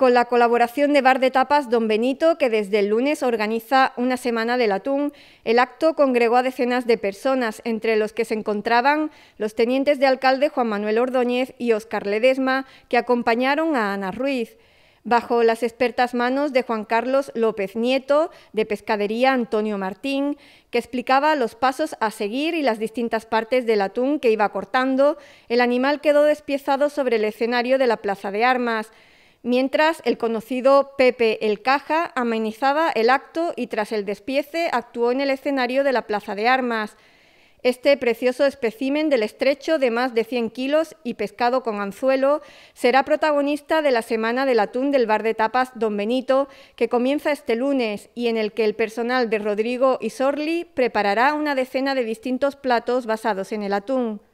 con la colaboración de Bar de Tapas Don Benito, que desde el lunes organiza una semana del atún. El acto congregó a decenas de personas, entre los que se encontraban los tenientes de alcalde Juan Manuel Ordóñez y Óscar Ledesma, que acompañaron a Ana Ruiz bajo las expertas manos de Juan Carlos López Nieto, de Pescadería Antonio Martín, que explicaba los pasos a seguir y las distintas partes del atún que iba cortando, el animal quedó despiezado sobre el escenario de la Plaza de Armas mientras el conocido Pepe el Caja amenizaba el acto y tras el despiece actuó en el escenario de la Plaza de Armas. Este precioso especimen del estrecho de más de 100 kilos y pescado con anzuelo será protagonista de la Semana del Atún del Bar de Tapas Don Benito, que comienza este lunes y en el que el personal de Rodrigo y Sorli preparará una decena de distintos platos basados en el atún.